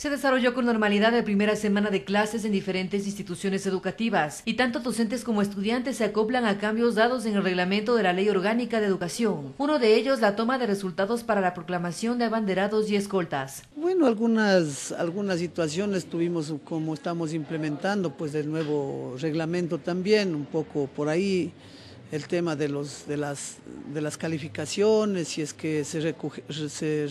Se desarrolló con normalidad la primera semana de clases en diferentes instituciones educativas y tanto docentes como estudiantes se acoplan a cambios dados en el reglamento de la Ley Orgánica de Educación. Uno de ellos la toma de resultados para la proclamación de abanderados y escoltas. Bueno, algunas, algunas situaciones tuvimos como estamos implementando pues el nuevo reglamento también, un poco por ahí el tema de, de, las, calificaciones, si es que se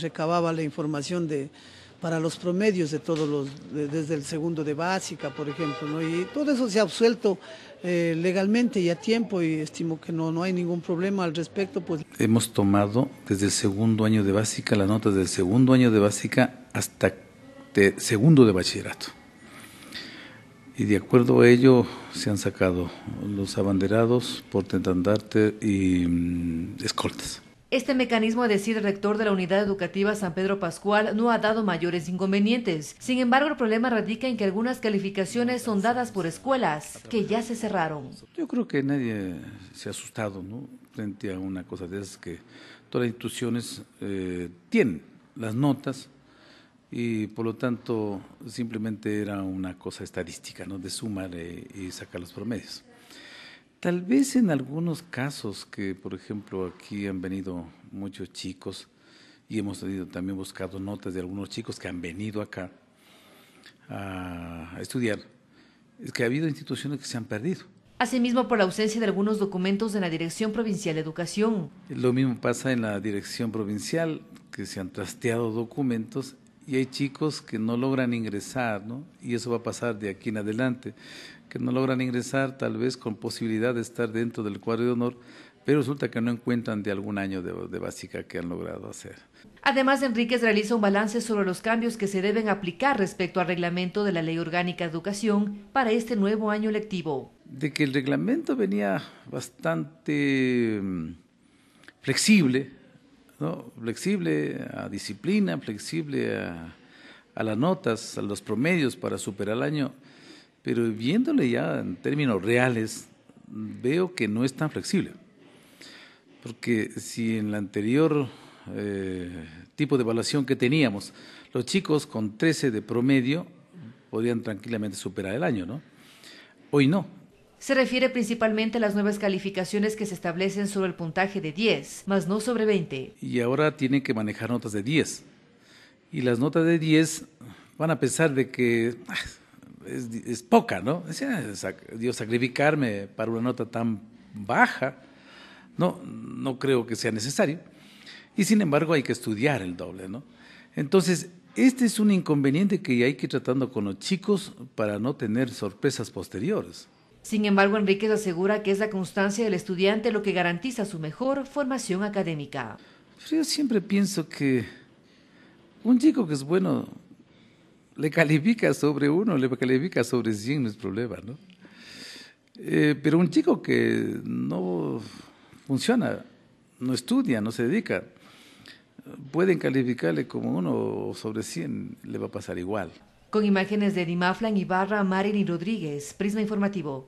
recababa la información de para los promedios de todos los, desde el segundo de básica, por ejemplo, ¿no? y todo eso se ha absuelto eh, legalmente y a tiempo y estimo que no, no hay ningún problema al respecto. Pues. Hemos tomado desde el segundo año de básica las notas del segundo año de básica hasta segundo de bachillerato. Y de acuerdo a ello se han sacado los abanderados, por tentandarte y mm, escoltas. Este mecanismo, a decir el rector de la Unidad Educativa San Pedro Pascual, no ha dado mayores inconvenientes. Sin embargo, el problema radica en que algunas calificaciones son dadas por escuelas que ya se cerraron. Yo creo que nadie se ha asustado frente a una cosa de esas que todas las instituciones eh, tienen las notas y por lo tanto simplemente era una cosa estadística, ¿no? de sumar eh, y sacar los promedios. Tal vez en algunos casos que, por ejemplo, aquí han venido muchos chicos y hemos tenido, también buscado notas de algunos chicos que han venido acá a, estudiar, es que ha habido instituciones que se han perdido. Asimismo, por la ausencia de algunos documentos de la Dirección Provincial de Educación. Lo mismo pasa en la Dirección Provincial, que se han trasteado documentos y hay chicos que no logran ingresar, ¿no? Y eso va a pasar de aquí en adelante, que no logran ingresar tal vez con posibilidad de estar dentro del cuadro de honor, pero resulta que no encuentran de algún año de, de, básica que han logrado hacer. Además, Enríquez realiza un balance sobre los cambios que se deben aplicar respecto al reglamento de la Ley Orgánica de Educación para este nuevo año lectivo. De que el reglamento venía bastante mm, flexible ¿no? flexible a disciplina, flexible a, a, las notas, a los promedios para superar el año, pero viéndole ya en términos reales, veo que no es tan flexible. Porque si en el anterior eh, tipo de evaluación que teníamos, los chicos con 13 de promedio podían tranquilamente superar el año, ¿no? Hoy no, se refiere principalmente a las nuevas calificaciones que se establecen sobre el puntaje de 10, más no sobre 20. Y ahora tienen que manejar notas de 10. Y las notas de 10 van a pesar de que ah, es, poca, ¿no? Dios, sacrificarme para una nota tan baja, no, no creo que sea necesario. Y sin embargo hay que estudiar el doble, ¿no? Entonces, este es un inconveniente que hay que ir tratando con los chicos para no tener sorpresas posteriores. Sin embargo, Enríquez asegura que es la constancia del estudiante lo que garantiza su mejor formación académica. Yo siempre pienso que un chico que es bueno le califica sobre uno, le califica sobre 100, no es problema, ¿no? Eh, pero un chico que no funciona, no estudia, no se dedica, pueden calificarle como uno sobre 100, le va a pasar igual. Con imágenes de Dimaflan Ibarra, y Rodríguez, Prisma Informativo.